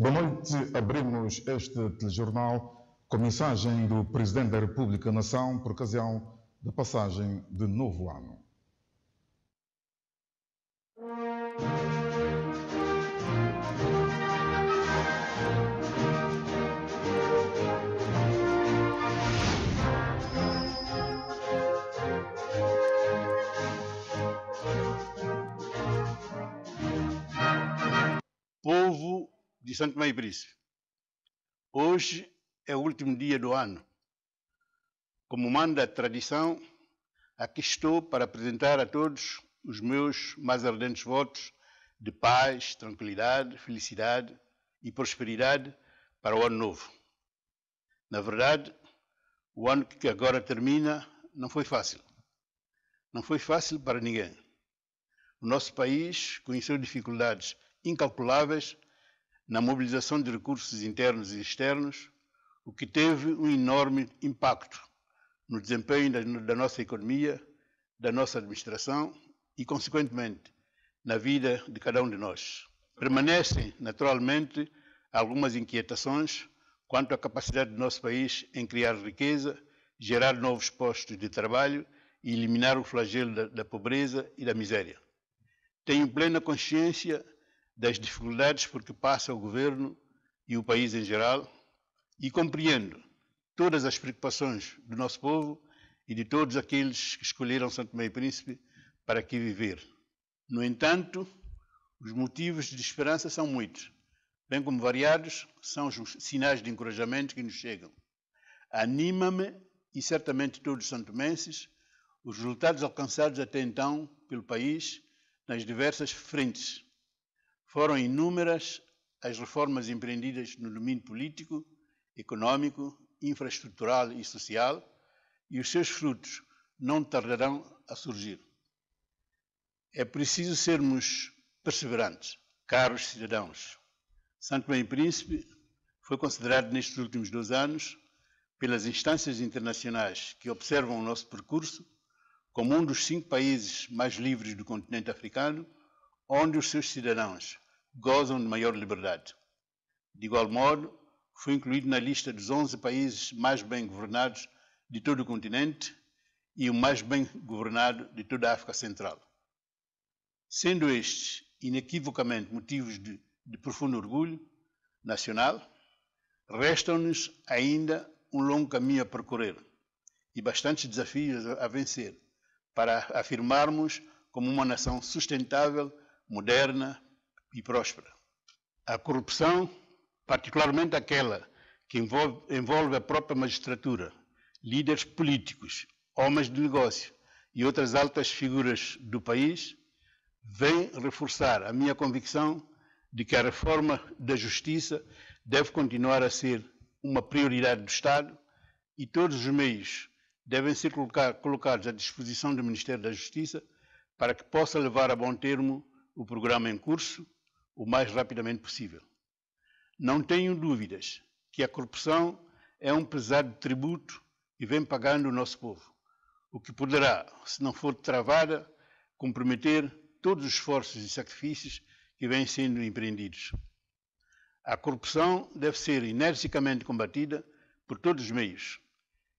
Boa noite. Abrimos este telejornal com a mensagem do Presidente da República Nação por ocasião da passagem de novo ano. Santo Tomé Príncipe. Hoje é o último dia do ano. Como manda a tradição, aqui estou para apresentar a todos os meus mais ardentes votos de paz, tranquilidade, felicidade e prosperidade para o ano novo. Na verdade, o ano que agora termina não foi fácil. Não foi fácil para ninguém. O nosso país conheceu dificuldades incalculáveis na mobilização de recursos internos e externos, o que teve um enorme impacto no desempenho da, da nossa economia, da nossa administração e, consequentemente, na vida de cada um de nós. Permanecem, naturalmente, algumas inquietações quanto à capacidade do nosso país em criar riqueza, gerar novos postos de trabalho e eliminar o flagelo da, da pobreza e da miséria. Tenho plena consciência das dificuldades por que passa o governo e o país em geral e compreendo todas as preocupações do nosso povo e de todos aqueles que escolheram Santo Meio Príncipe para aqui viver. No entanto, os motivos de esperança são muitos, bem como variados são os sinais de encorajamento que nos chegam. Anima-me e certamente todos os santomenses os resultados alcançados até então pelo país nas diversas frentes foram inúmeras as reformas empreendidas no domínio político, econômico, infraestrutural e social, e os seus frutos não tardarão a surgir. É preciso sermos perseverantes, caros cidadãos. Santo Bem Príncipe foi considerado nestes últimos dois anos, pelas instâncias internacionais que observam o nosso percurso, como um dos cinco países mais livres do continente africano onde os seus cidadãos gozam de maior liberdade. De igual modo, foi incluído na lista dos 11 países mais bem governados de todo o continente e o mais bem governado de toda a África Central. Sendo estes, inequivocamente, motivos de, de profundo orgulho nacional, restam-nos ainda um longo caminho a percorrer e bastantes desafios a vencer para afirmarmos como uma nação sustentável moderna e próspera. A corrupção, particularmente aquela que envolve, envolve a própria magistratura, líderes políticos, homens de negócio e outras altas figuras do país, vem reforçar a minha convicção de que a reforma da justiça deve continuar a ser uma prioridade do Estado e todos os meios devem ser colocar, colocados à disposição do Ministério da Justiça para que possa levar a bom termo o programa em curso o mais rapidamente possível. Não tenho dúvidas que a corrupção é um pesado tributo e vem pagando o nosso povo, o que poderá, se não for travada, comprometer todos os esforços e sacrifícios que vêm sendo empreendidos. A corrupção deve ser energicamente combatida por todos os meios,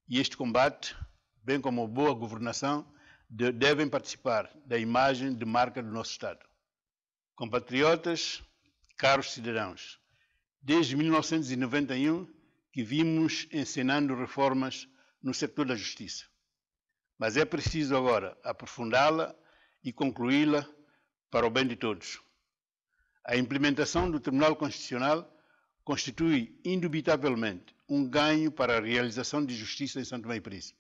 e este combate, bem como a boa governação, devem participar da imagem de marca do nosso Estado. Compatriotas, caros cidadãos, desde 1991 que vimos encenando reformas no setor da justiça. Mas é preciso agora aprofundá-la e concluí-la para o bem de todos. A implementação do Tribunal Constitucional constitui, indubitavelmente, um ganho para a realização de justiça em Santo Tomé Príncipe.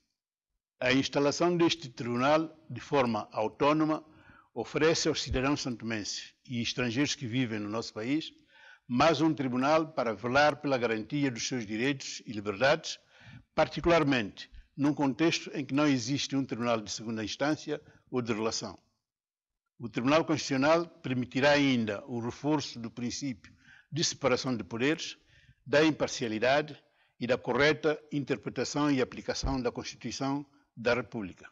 A instalação deste tribunal, de forma autónoma, oferece aos cidadãos santomenses e estrangeiros que vivem no nosso país mais um tribunal para velar pela garantia dos seus direitos e liberdades, particularmente num contexto em que não existe um tribunal de segunda instância ou de relação. O Tribunal Constitucional permitirá ainda o reforço do princípio de separação de poderes, da imparcialidade e da correta interpretação e aplicação da Constituição da República.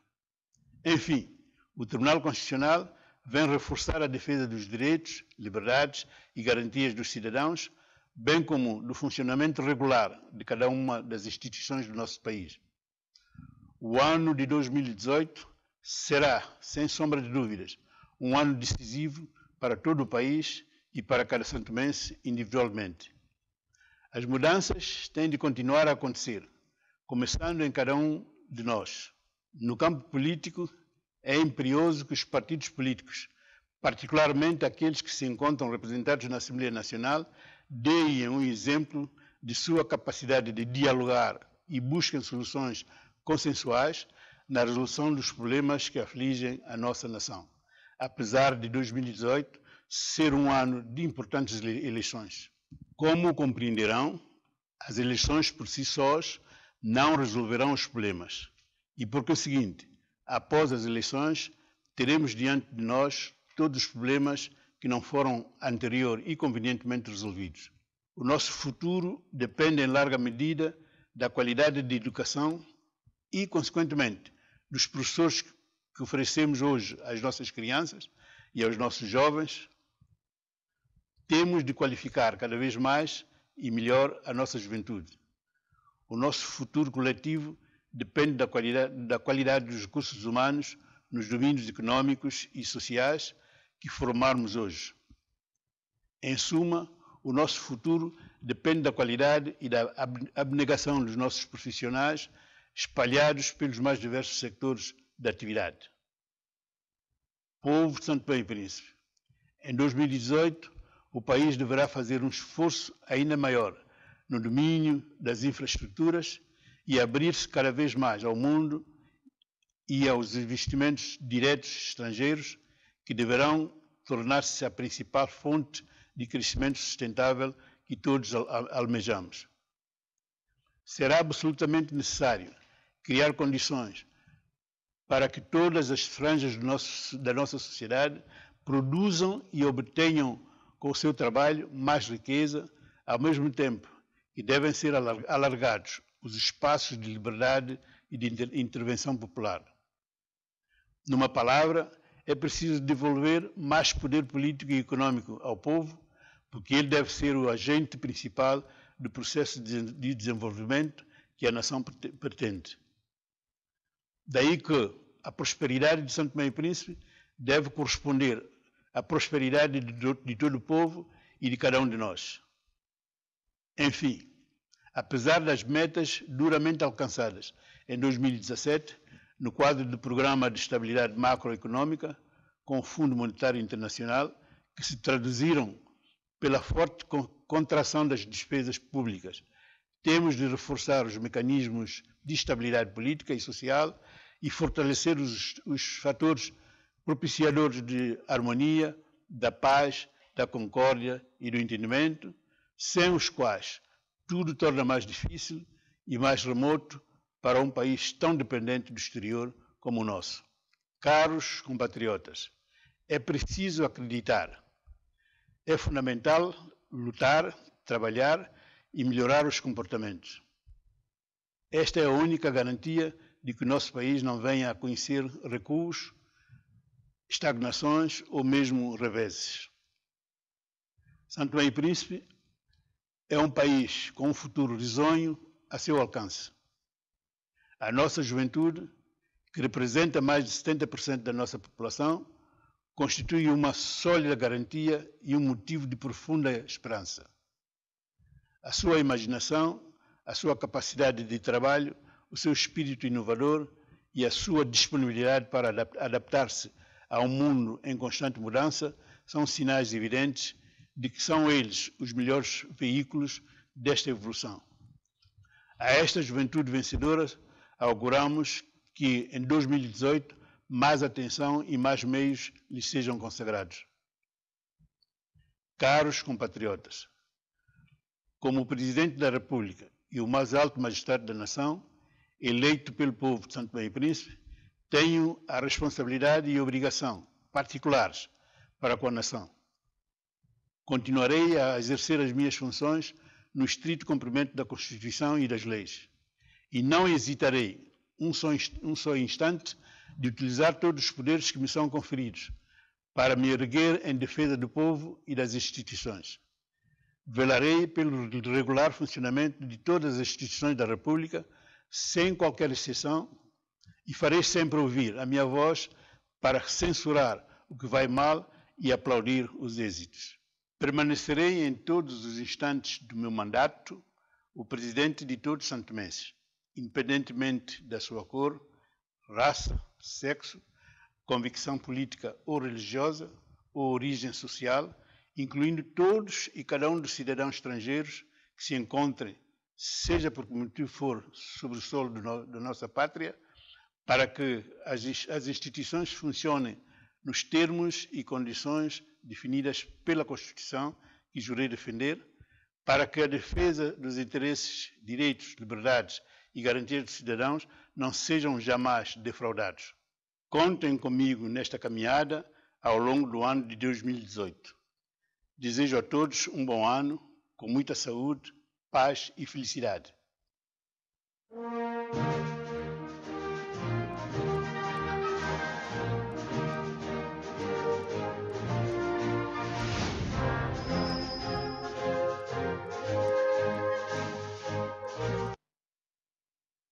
Enfim, o Tribunal Constitucional vem reforçar a defesa dos direitos, liberdades e garantias dos cidadãos, bem como do funcionamento regular de cada uma das instituições do nosso país. O ano de 2018 será, sem sombra de dúvidas, um ano decisivo para todo o país e para cada santomense individualmente. As mudanças têm de continuar a acontecer, começando em cada um de nós, no campo político é imperioso que os partidos políticos, particularmente aqueles que se encontram representados na Assembleia Nacional, deem um exemplo de sua capacidade de dialogar e busquem soluções consensuais na resolução dos problemas que afligem a nossa nação, apesar de 2018 ser um ano de importantes eleições. Como compreenderão, as eleições por si sós não resolverão os problemas. E por conseguinte, é após as eleições, teremos diante de nós todos os problemas que não foram anterior e convenientemente resolvidos. O nosso futuro depende em larga medida da qualidade de educação e, consequentemente, dos professores que oferecemos hoje às nossas crianças e aos nossos jovens. Temos de qualificar cada vez mais e melhor a nossa juventude. O nosso futuro coletivo depende da qualidade, da qualidade dos recursos humanos nos domínios económicos e sociais que formarmos hoje. Em suma, o nosso futuro depende da qualidade e da abnegação dos nossos profissionais espalhados pelos mais diversos sectores da atividade. Povo de Santo Bem Príncipe, em 2018, o país deverá fazer um esforço ainda maior no domínio das infraestruturas e abrir-se cada vez mais ao mundo e aos investimentos diretos estrangeiros, que deverão tornar-se a principal fonte de crescimento sustentável que todos almejamos. Será absolutamente necessário criar condições para que todas as franjas nosso, da nossa sociedade produzam e obtenham com o seu trabalho mais riqueza, ao mesmo tempo que devem ser alargados os espaços de liberdade e de intervenção popular. Numa palavra, é preciso devolver mais poder político e econômico ao povo, porque ele deve ser o agente principal do processo de desenvolvimento que a nação pretende. Daí que a prosperidade de Santo Meio e Príncipe deve corresponder à prosperidade de todo o povo e de cada um de nós. Enfim, apesar das metas duramente alcançadas em 2017, no quadro do Programa de Estabilidade macroeconómica, com o Fundo Monetário Internacional, que se traduziram pela forte contração das despesas públicas. Temos de reforçar os mecanismos de estabilidade política e social e fortalecer os, os fatores propiciadores de harmonia, da paz, da concórdia e do entendimento, sem os quais tudo torna mais difícil e mais remoto para um país tão dependente do exterior como o nosso. Caros compatriotas, é preciso acreditar. É fundamental lutar, trabalhar e melhorar os comportamentos. Esta é a única garantia de que o nosso país não venha a conhecer recuos, estagnações ou mesmo reveses. Santo Tomé e Príncipe é um país com um futuro risonho a seu alcance. A nossa juventude, que representa mais de 70% da nossa população, constitui uma sólida garantia e um motivo de profunda esperança. A sua imaginação, a sua capacidade de trabalho, o seu espírito inovador e a sua disponibilidade para adaptar-se a um mundo em constante mudança são sinais evidentes de que são eles os melhores veículos desta evolução. A esta juventude vencedora, auguramos que em 2018 mais atenção e mais meios lhes sejam consagrados. Caros compatriotas, como Presidente da República e o mais alto magistrado da nação, eleito pelo povo de Santo Meio Príncipe, tenho a responsabilidade e obrigação particulares para com a nação continuarei a exercer as minhas funções no estrito cumprimento da Constituição e das leis. E não hesitarei um só, um só instante de utilizar todos os poderes que me são conferidos para me erguer em defesa do povo e das instituições. Velarei pelo regular funcionamento de todas as instituições da República, sem qualquer exceção, e farei sempre ouvir a minha voz para censurar o que vai mal e aplaudir os êxitos. Permanecerei em todos os instantes do meu mandato o presidente de todos os Mestre, independentemente da sua cor, raça, sexo, convicção política ou religiosa ou origem social, incluindo todos e cada um dos cidadãos estrangeiros que se encontrem, seja por que motivo for, sobre o solo no, da nossa pátria, para que as, as instituições funcionem nos termos e condições definidas pela Constituição, que jurei defender, para que a defesa dos interesses, direitos, liberdades e garantias dos cidadãos não sejam jamais defraudados. Contem comigo nesta caminhada ao longo do ano de 2018. Desejo a todos um bom ano, com muita saúde, paz e felicidade.